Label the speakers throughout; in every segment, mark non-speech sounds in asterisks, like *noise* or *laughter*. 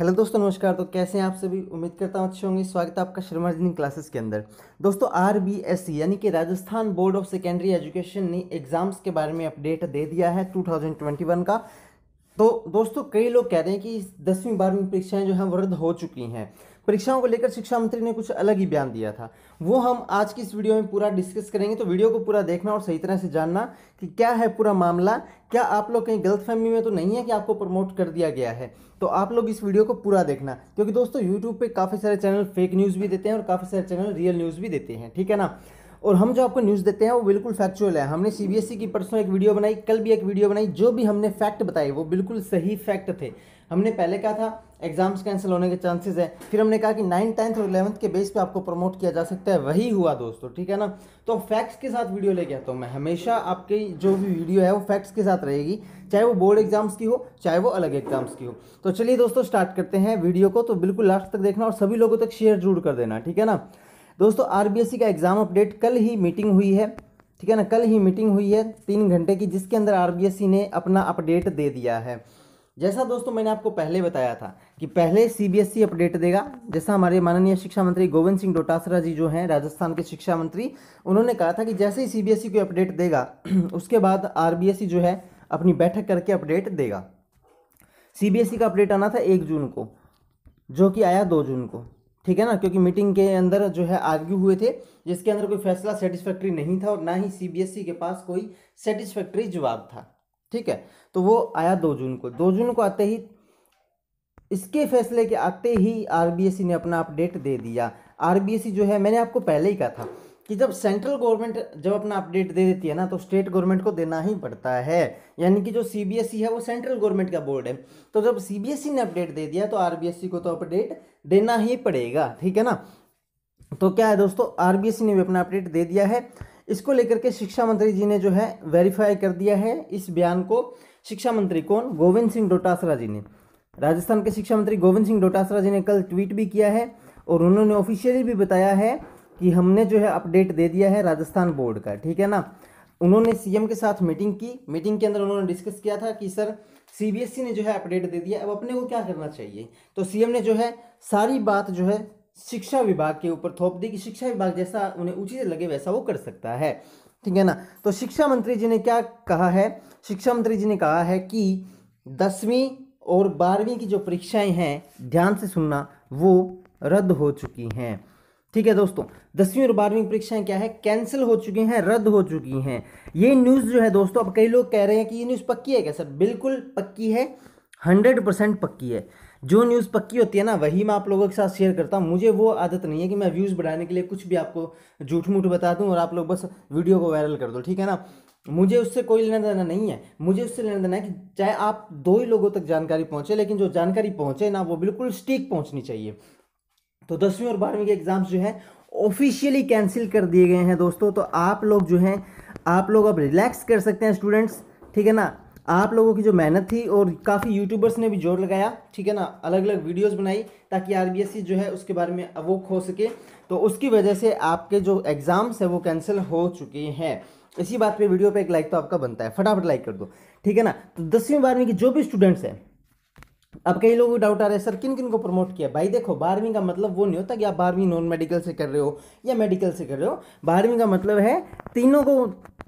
Speaker 1: hello दोस्तों नमस्कार तो कैसे हैं आप सभी उम्मीद करता हूँ अच्छे होंगे स्वागत है आपका शर्मा क्लासेस के अंदर दोस्तों आर e, यानी कि Rajasthan board of secondary education ने एग्ज़ाम्स के बारे में अपडेट दे दिया है 2021 का तो दोस्तों कई लोग कह रहे हैं कि दसवीं बारहवीं परीक्षाएं जो हैं रद्द हो चुकी हैं परीक्षाओं को लेकर शिक्षा मंत्री ने कुछ अलग ही बयान दिया था वो हम आज की इस वीडियो में पूरा डिस्कस करेंगे तो वीडियो को पूरा देखना और सही तरह से जानना कि क्या है पूरा मामला क्या आप लोग कहीं गलत फैमिली में तो नहीं है कि आपको प्रमोट कर दिया गया है तो आप लोग इस वीडियो को पूरा देखना क्योंकि दोस्तों यूट्यूब पे काफ़ी सारे चैनल फेक न्यूज़ भी देते हैं और काफ़ी सारे चैनल रियल न्यूज़ भी देते हैं ठीक है ना और हम जो आपको न्यूज़ देते हैं वो बिल्कुल फैक्चुअल है हमने सीबीएसई e की परसों एक वीडियो बनाई कल भी एक वीडियो बनाई जो भी हमने फैक्ट बताए वो बिल्कुल सही फैक्ट थे हमने पहले कहा था एग्ज़ाम्स कैंसिल होने के चांसेस है फिर हमने कहा कि नाइन टेंथ और इलेवंथ के बेस पे आपको प्रमोट किया जा सकता है वही हुआ दोस्तों ठीक है ना तो फैक्ट्स के साथ वीडियो लेके आता हूँ मैं हमेशा आपकी जो भी वीडियो है वो फैक्ट्स के साथ रहेगी चाहे वो बोर्ड एग्जाम्स की हो चाहे वो अलग एग्जाम्स की हो तो चलिए दोस्तों स्टार्ट करते हैं वीडियो को तो बिल्कुल लास्ट तक देखना और सभी लोगों तक शेयर जरूर कर देना ठीक है ना दोस्तों आर e का एग्ज़ाम अपडेट कल ही मीटिंग हुई है ठीक है ना कल ही मीटिंग हुई है तीन घंटे की जिसके अंदर आर e ने अपना अपडेट दे दिया है जैसा दोस्तों मैंने आपको पहले बताया था कि पहले सीबीएसई अपडेट e देगा जैसा हमारे माननीय शिक्षा मंत्री गोविंद सिंह डोटासरा जी जो हैं राजस्थान के शिक्षा मंत्री उन्होंने कहा था कि जैसे ही सीबीएसई कोई अपडेट देगा *clears throat* उसके बाद आरबीएसई e जो है अपनी बैठक करके अपडेट देगा सीबीएसई e का अपडेट आना था एक जून को जो कि आया दो जून को ठीक है ना क्योंकि मीटिंग के अंदर जो है आर्ग्यू हुए थे जिसके अंदर कोई फैसला सेटिस्फैक्ट्री नहीं था और ना ही सीबीएसई के पास कोई सेटिस्फैक्ट्री जवाब था ठीक है तो वो आया दो जून को दो जून को आते ही इसके फैसले के आते ही आर ने अपना अपडेट दे दिया आर जो है मैंने आपको पहले ही कहा था कि जब सेंट्रल गवर्नमेंट जब अपना अपडेट दे देती है ना तो स्टेट गवर्नमेंट को देना ही पड़ता है यानी कि जो सीबीएसई है वो सेंट्रल गवर्नमेंट का बोर्ड है तो जब सीबीएसई ने अपडेट दे दिया तो आरबीएससी को तो अपडेट देना ही पड़ेगा ठीक है ना तो क्या है दोस्तों आरबीएससी ने भी अपना अपडेट दे दिया है इसको लेकर के शिक्षा मंत्री जी ने जो है वेरीफाई कर दिया है इस बयान को शिक्षा मंत्री कौन गोविंद सिंह डोटासरा जी ने राजस्थान के शिक्षा मंत्री गोविंद सिंह डोटासरा जी ने कल ट्वीट भी किया है और उन्होंने ऑफिशियली भी बताया है कि हमने जो है अपडेट दे दिया है राजस्थान बोर्ड का ठीक है ना उन्होंने सीएम के साथ मीटिंग की मीटिंग के अंदर उन्होंने डिस्कस किया था कि सर सीबीएसई e ने जो है अपडेट दे दिया अब अपने को क्या करना चाहिए तो सीएम ने जो है सारी बात जो है शिक्षा विभाग के ऊपर थोप दी कि शिक्षा विभाग जैसा उन्हें उचित लगे वैसा वो कर सकता है ठीक है ना तो शिक्षा मंत्री जी ने क्या कहा है शिक्षा मंत्री जी ने कहा है कि दसवीं और बारहवीं की जो परीक्षाएं हैं ध्यान से सुनना वो रद्द हो चुकी हैं ठीक है दोस्तों दसवीं और बारहवीं परीक्षाएं क्या है कैंसिल हो चुकी हैं रद्द हो चुकी हैं ये न्यूज़ जो है दोस्तों अब कई लोग कह रहे हैं कि ये न्यूज़ पक्की है क्या सर बिल्कुल पक्की है हंड्रेड परसेंट पक्की है जो न्यूज़ पक्की होती है ना वही मैं आप लोगों के साथ शेयर करता हूँ मुझे वो आदत नहीं है कि मैं व्यूज़ बढ़ाने के लिए कुछ भी आपको झूठ मूठ बता दूँ और आप लोग बस वीडियो को वायरल कर दो ठीक है ना मुझे उससे कोई लेना देना नहीं है मुझे उससे लेना देना है कि चाहे आप दो ही लोगों तक जानकारी पहुँचे लेकिन जो जानकारी पहुँचे ना वो बिल्कुल स्टीक पहुँचनी चाहिए तो दसवीं और बारहवीं के एग्ज़ाम्स जो है ऑफिशियली कैंसिल कर दिए गए हैं दोस्तों तो आप लोग जो हैं आप लोग अब रिलैक्स कर सकते हैं स्टूडेंट्स ठीक है ना आप लोगों की जो मेहनत थी और काफ़ी यूट्यूबर्स ने भी जोर लगाया ठीक है ना अलग अलग वीडियोस बनाई ताकि आरबीएससी जो है उसके बारे में अवोक हो सके तो उसकी वजह से आपके जो एग्ज़ाम्स हैं वो कैंसिल हो चुके हैं इसी बात पे वीडियो पे एक लाइक तो आपका बनता है फटाफट लाइक कर दो ठीक है ना तो दसवीं बारहवीं के जो भी स्टूडेंट्स हैं अब कई लोगों को डाउट आ रहा है सर किन किन को प्रमोट किया भाई देखो बारहवीं का मतलब वो नहीं होता कि आप बारहवीं नॉन मेडिकल से कर रहे हो या मेडिकल से कर रहे हो बारहवीं का मतलब है तीनों को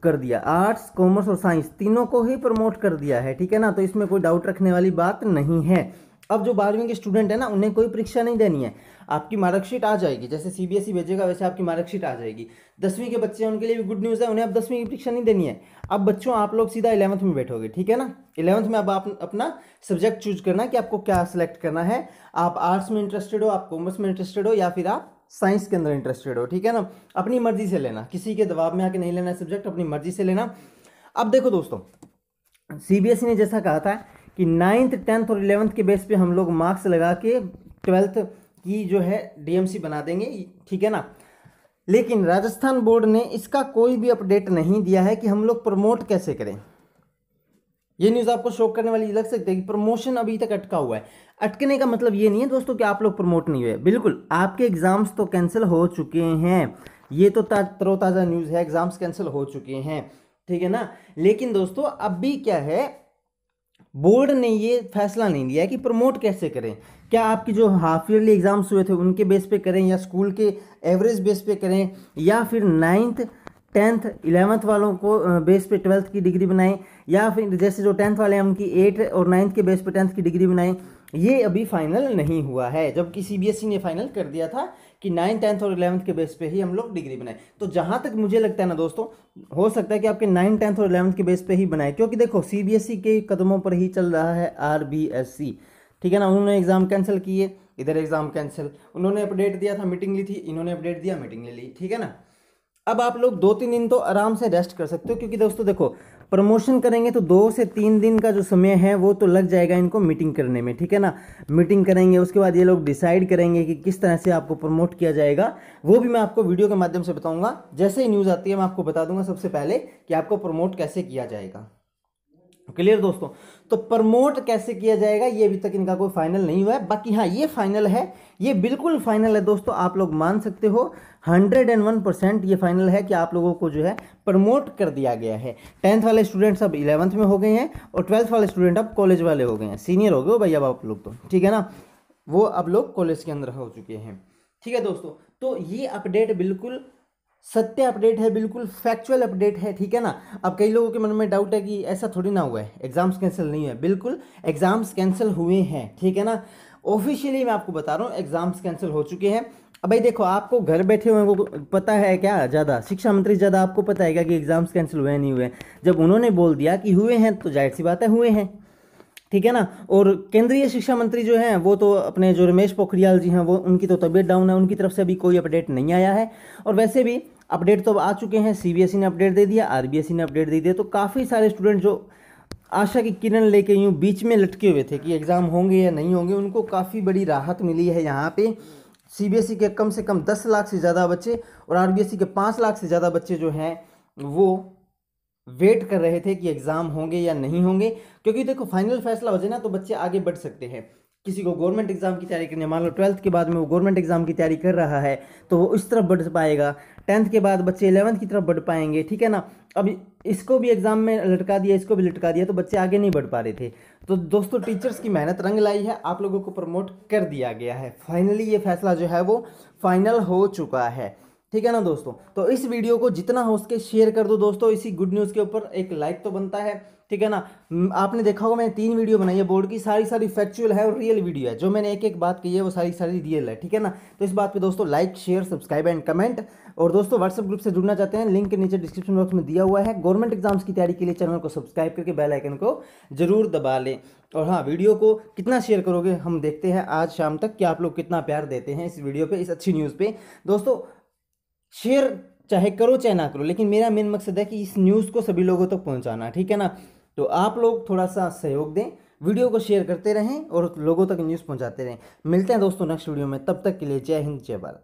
Speaker 1: कर दिया आर्ट्स कॉमर्स और साइंस तीनों को ही प्रमोट कर दिया है ठीक है ना तो इसमें कोई डाउट रखने वाली बात नहीं है अब जो बारहवीं के स्टूडेंट है ना उन्हें कोई परीक्षा नहीं देनी है आपकी मार्कशीट आ जाएगी जैसे सीबीएसई e भेजेगा वैसे आपकी मार्कशीट आ जाएगी दसवीं के बच्चे हैं उनके लिए भी गुड न्यूज़ है उन्हें अब दसवीं की परीक्षा नहीं देनी है अब बच्चों आप लोग सीधा इलेवंथ में बैठोगे ठीक है ना इलेवंथ में अब आप अपना सब्जेक्ट चूज करना कि आपको क्या सिलेक्ट करना है आप आर्ट्स में इंटरेस्टेड हो आप कॉमर्स में इंटरेस्टेड हो या फिर आप साइंस के अंदर इंटरेस्टेड हो ठीक है ना अपनी मर्जी से लेना किसी के दबाव में आके नहीं लेना है सब्जेक्ट अपनी मर्जी से लेना अब देखो दोस्तों सीबीएसई e ने जैसा कहा था कि नाइन्थ टेंथ और इलेवंथ के बेस पे हम लोग मार्क्स लगा के ट्वेल्थ की जो है डीएमसी बना देंगे ठीक है ना लेकिन राजस्थान बोर्ड ने इसका कोई भी अपडेट नहीं दिया है कि हम लोग प्रमोट कैसे करें ये न्यूज़ आपको शॉक करने वाली लग सकती है कि प्रमोशन अभी तक अटका हुआ है अटकने का मतलब ये नहीं है दोस्तों कि आप लोग प्रमोट नहीं हुए बिल्कुल आपके एग्ज़ाम्स तो कैंसिल हो चुके हैं ये तो तरोताज़ा न्यूज़ है एग्ज़ाम्स कैंसिल हो चुके हैं ठीक है ना लेकिन दोस्तों अब भी क्या है बोर्ड ने ये फैसला नहीं लिया कि प्रमोट कैसे करें क्या आपकी जो हाफ ईयरली एग्ज़ाम्स हुए थे उनके बेस पे करें या स्कूल के एवरेज बेस पे करें या फिर नाइन्थ टेंथ इलेवंथ वालों को बेस पे ट्वेल्थ की डिग्री बनाएं या फिर जैसे जो टेंथ वाले हैं उनकी एट और नाइन्थ के बेस पे टेंथ की डिग्री बनाएं ये अभी फाइनल नहीं हुआ है जबकि सी बी एस ई ने फाइनल कर दिया था कि नाइन्थ टेंथ और इलेवंथ के बेस पे ही हम लोग डिग्री बनाएं तो जहाँ तक मुझे लगता है ना दोस्तों हो सकता है कि आपके नाइन्थ टेंथ और इलेवंथ के बेस पे ही बनाए क्योंकि देखो सी बी एस ई के कदमों पर ही चल रहा है आर बी एस सी ठीक है ना उन्होंने एग्ज़ाम कैंसिल किए इधर एग्ज़ाम कैंसिल उन्होंने अपडेट दिया था मीटिंग ली थी इन्होंने अपडेट दिया मीटिंग ले ली ठीक है ना अब आप लोग दो तीन दिन तो आराम से रेस्ट कर सकते हो क्योंकि दोस्तों देखो प्रमोशन करेंगे तो दो से तीन दिन का जो समय है वो तो लग जाएगा इनको मीटिंग करने में ठीक है ना मीटिंग करेंगे उसके बाद ये लोग डिसाइड करेंगे कि किस तरह से आपको प्रमोट किया जाएगा वो भी मैं आपको वीडियो के माध्यम से बताऊंगा जैसे ही न्यूज़ आती है मैं आपको बता दूंगा सबसे पहले कि आपको प्रमोट कैसे किया जाएगा क्लियर दोस्तों तो प्रमोट कैसे किया जाएगा ये अभी तक इनका कोई फाइनल नहीं हुआ है बाकी हाँ ये फाइनल है ये बिल्कुल फाइनल है दोस्तों आप लोग मान सकते हो हंड्रेड एंड वन परसेंट ये फाइनल है कि आप लोगों को जो है प्रमोट कर दिया गया है टेंथ वाले स्टूडेंट्स अब इलेवंथ में हो गए हैं और ट्वेल्थ वाले स्टूडेंट अब कॉलेज वाले हो गए हैं सीनियर हो गए हो भाई अब आप लोग तो ठीक है ना वो अब लोग कॉलेज के अंदर हो चुके हैं ठीक है दोस्तों तो ये अपडेट बिल्कुल सत्य अपडेट है बिल्कुल फैक्चुअल अपडेट है ठीक है ना अब कई लोगों के मन में डाउट है कि ऐसा थोड़ी ना हुआ है एग्जाम्स कैंसिल नहीं हुए बिल्कुल एग्जाम्स कैंसिल हुए हैं ठीक है ना ऑफिशियली मैं आपको बता रहा हूँ एग्जाम्स कैंसिल हो चुके हैं अब भाई देखो आपको घर बैठे हुए को पता है क्या ज़्यादा शिक्षा मंत्री ज़्यादा आपको पता है क्या कि एग्ज़ाम्स कैंसिल हुए नहीं हुए जब उन्होंने बोल दिया कि हुए हैं तो जाहिर सी बात है हुए हैं ठीक है ना और केंद्रीय शिक्षा मंत्री जो हैं वो तो अपने जो रमेश पोखरियाल जी हैं वो उनकी तो तबीयत डाउन है उनकी तरफ से अभी कोई अपडेट नहीं आया है और वैसे भी अपडेट तो आ चुके हैं ई e ने अपडेट दे दिया ई e ने अपडेट दे दिया तो काफ़ी सारे स्टूडेंट जो आशा की किरण लेके यूँ बीच में लटके हुए थे कि एग्ज़ाम होंगे या नहीं होंगे उनको काफ़ी बड़ी राहत मिली है यहाँ पर सीबीएसई e के कम से कम दस लाख से ज़्यादा बच्चे और आरबीएसई के पाँच लाख से ज़्यादा बच्चे जो हैं वो वेट कर रहे थे कि एग्ज़ाम होंगे या नहीं होंगे क्योंकि देखो फाइनल फैसला हो जाए ना तो बच्चे आगे बढ़ सकते हैं किसी को गवर्नमेंट एग्ज़ाम की तैयारी करनी है मान लो ट्वेल्थ के बाद में वो गवर्नमेंट एग्ज़ाम की तैयारी कर रहा है तो वो उस तरफ बढ़ पाएगा टेंथ के बाद बच्चे इलेवंथ की तरफ बढ़ पाएंगे ठीक है ना अब इसको भी एग्ज़ाम में लटका दिया इसको भी लटका दिया तो बच्चे आगे नहीं बढ़ पा रहे थे तो दोस्तों टीचर्स की मेहनत रंग लाई है आप लोगों को प्रमोट कर दिया गया है फाइनली ये फैसला जो है वो फाइनल हो चुका है ठीक है ना दोस्तों तो इस वीडियो को जितना हो सके शेयर कर दो दोस्तों इसी गुड न्यूज़ के ऊपर एक लाइक तो बनता है ठीक है ना आपने देखा होगा मैंने तीन वीडियो बनाई है बोर्ड की सारी सारी फैक्चुअल है और रियल वीडियो है जो मैंने एक एक बात की है वो सारी सारी रियल है ठीक है ना तो इस बात पे दोस्तों like share subscribe and comment और दोस्तों व्हाट्सअप ग्रुप से जुड़ना चाहते हैं लिंक के नीचे डिस्क्रिप्शन बॉक्स में दिया हुआ है गवर्नमेंट एग्जाम्स की तैयारी के लिए चैनल को सब्सक्राइब करके बेलाइकन को जरूर दबा लें और हाँ वीडियो को कितना शेयर करोगे हम देखते हैं आज शाम तक कि आप लोग कितना प्यार देते हैं इस वीडियो पर इस अच्छी न्यूज़ पर दोस्तों शेयर चाहे करो चाहे ना करो लेकिन मेरा मेन मकसद है कि इस न्यूज़ को सभी लोगों तक तो पहुंचाना ठीक है ना तो आप लोग थोड़ा सा सहयोग दें वीडियो को शेयर करते रहें और लोगों तक न्यूज़ पहुंचाते रहें मिलते हैं दोस्तों नेक्स्ट वीडियो में तब तक के लिए जय हिंद जय भारत